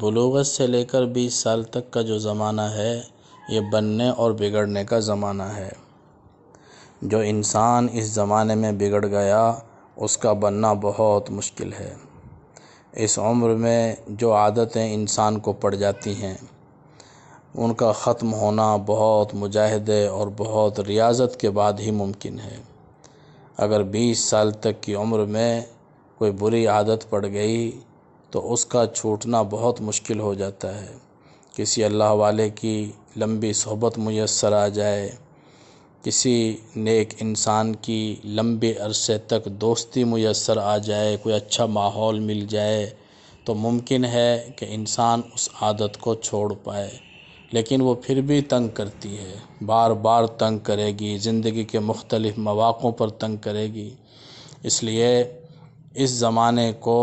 बलोगत से लेकर बीस साल तक का जो ज़माना है ये बनने और बिगड़ने का ज़माना है जो इंसान इस ज़माने में बिगड़ गया उसका बनना बहुत मुश्किल है इस उम्र में जो आदतें इंसान को पड़ जाती हैं उनका ख़त्म होना बहुत मुजाहदे और बहुत रियाज़त के बाद ही मुमकिन है अगर 20 साल तक की उम्र में कोई बुरी आदत पड़ गई तो उसका छूटना बहुत मुश्किल हो जाता है किसी अल्लाह वाले की लंबी सोहबत मैसर आ जाए किसी नेक इंसान की लंबे अरसे तक दोस्ती मैसर आ जाए कोई अच्छा माहौल मिल जाए तो मुमकिन है कि इंसान उस आदत को छोड़ पाए लेकिन वो फिर भी तंग करती है बार बार तंग करेगी ज़िंदगी के मुख्तलिफ़ मौक़ों पर तंग करेगी इसलिए इस ज़माने को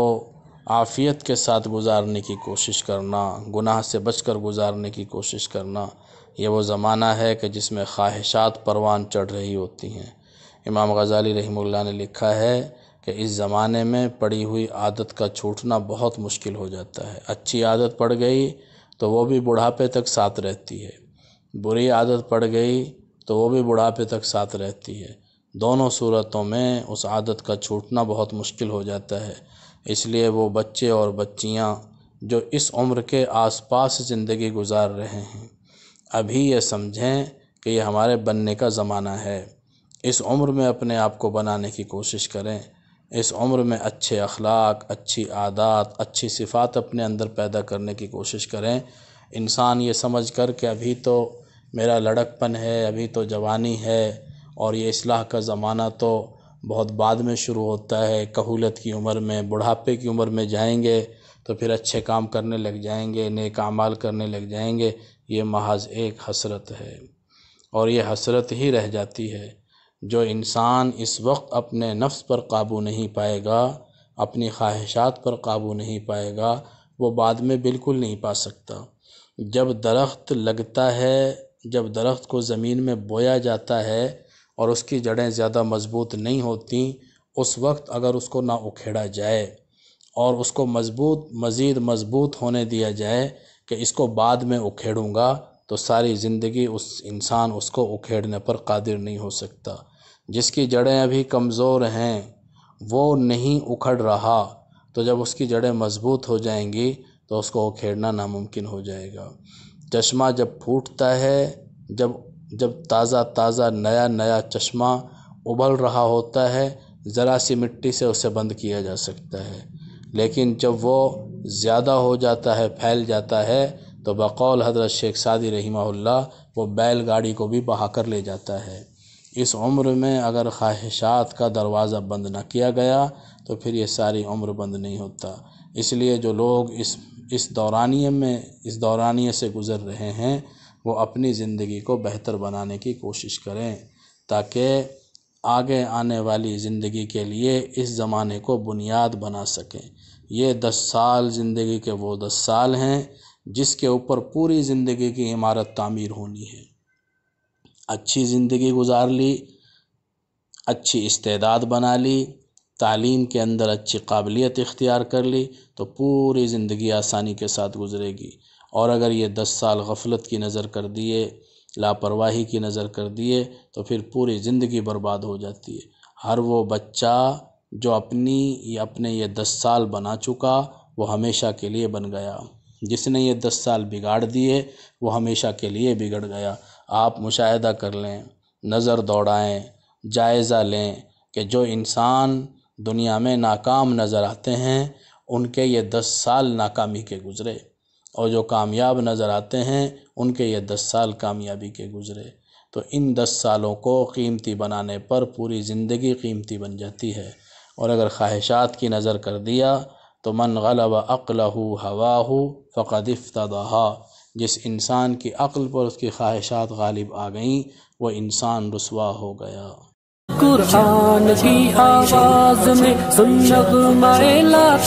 आफ़ियत के साथ गुज़ारने की कोशिश करना गुनाह से बच कर गुज़ारने की कोशिश करना ये वो ज़माना है कि जिसमें ख्वाहिशात परवान चढ़ रही होती हैं इमाम गज़ाली रहमुल्लाह ने लिखा है कि इस ज़माने में पड़ी हुई आदत का छूटना बहुत मुश्किल हो जाता है अच्छी आदत पड़ गई तो वो भी बुढ़ापे तक साथ रहती है बुरी आदत पड़ गई तो वो भी बुढ़ापे तक साथ रहती है दोनों सूरतों में उस आदत का छूटना बहुत मुश्किल हो जाता है इसलिए वो बच्चे और बच्चियाँ जो इस उम्र के आसपास ज़िंदगी गुजार रहे हैं अभी ये समझें कि ये हमारे बनने का ज़माना है इस उम्र में अपने आप को बनाने की कोशिश करें इस उम्र में अच्छे अखलाक अच्छी आदत अच्छी सिफात अपने अंदर पैदा करने की कोशिश करें इंसान ये समझ कर कि अभी तो मेरा लड़कपन है अभी तो जवानी है और ये असलाह का ज़माना तो बहुत बाद में शुरू होता है कहूलत की उम्र में बुढ़ापे की उम्र में जाएंगे तो फिर अच्छे काम करने लग जाएंगे नेक अमाल करने लग जाएंगे ये महज एक हसरत है और ये हसरत ही रह जाती है जो इंसान इस वक्त अपने नफ्स पर काबू नहीं पाएगा अपनी ख्वाहिशात पर काबू नहीं पाएगा वो बाद में बिल्कुल नहीं पा सकता जब दरख्त लगता है जब दरख्त को ज़मीन में बोया जाता है और उसकी जड़ें ज़्यादा मज़बूत नहीं होती उस वक्त अगर उसको ना उखेड़ा जाए और उसको मज़बूत मज़ीद मज़बूत होने दिया जाए कि इसको बाद में उखेड़ूँगा तो सारी ज़िंदगी उस इंसान उसको उखेड़ने पर कादिर नहीं हो सकता जिसकी जड़ें अभी कमज़ोर हैं वो नहीं उखड़ रहा तो जब उसकी जड़ें मज़बूत हो जाएंगी तो उसको उखेड़ना नामुमकिन हो जाएगा चश्मा जब फूटता है जब जब ताज़ा ताज़ा नया नया चश्मा उबल रहा होता है ज़रा सी मिट्टी से उसे बंद किया जा सकता है लेकिन जब वो ज़्यादा हो जाता है फैल जाता है तो बकौल हजरत शेख सादी रही वो बैलगाड़ी को भी बहा कर ले जाता है इस उम्र में अगर ख्वाहिशात का दरवाज़ा बंद ना किया गया तो फिर ये सारी उम्र बंद नहीं होता इसलिए जो लोग इस इस दौरानिए में इस दौरानिए से गुज़र रहे हैं वो अपनी ज़िंदगी को बेहतर बनाने की कोशिश करें ताकि आगे आने वाली ज़िंदगी के लिए इस ज़माने को बुनियाद बना सकें ये दस साल ज़िंदगी के वो दस साल हैं जिसके ऊपर पूरी ज़िंदगी की इमारत तामीर होनी है अच्छी ज़िंदगी गुजार ली अच्छी इस्तेदाद बना ली तालीम के अंदर अच्छी काबिलियत इख्तियार कर ली तो पूरी ज़िंदगी आसानी के साथ गुजरेगी और अगर ये दस साल गफलत की नज़र कर दिए लापरवाही की नज़र कर दिए तो फिर पूरी ज़िंदगी बर्बाद हो जाती है हर वो बच्चा जो अपनी अपने ये दस साल बना चुका वो हमेशा के लिए बन गया जिसने ये दस साल बिगाड़ दिए वो हमेशा के लिए बिगड़ गया आप मुशाह कर लें नज़र दौड़ाएँ जायज़ा लें कि जो इंसान दुनिया में नाकाम नज़र आते हैं उनके ये दस साल नाकामी के गुज़रे और जो कामयाब नज़र आते हैं उनके ये दस साल कामयाबी के गुज़रे तो इन दस सालों को कीमती बनाने पर पूरी ज़िंदगी कीमती बन जाती है और अगर ख्वाहिशात की नज़र कर दिया तो मन गलब अक़ल हवा हो फ़कद जिस इंसान की अक्ल पर उसकी ख्वाहिशात गालिब आ गईं वह इंसान रसवा हो गया कुरान की आवाज़ में सुन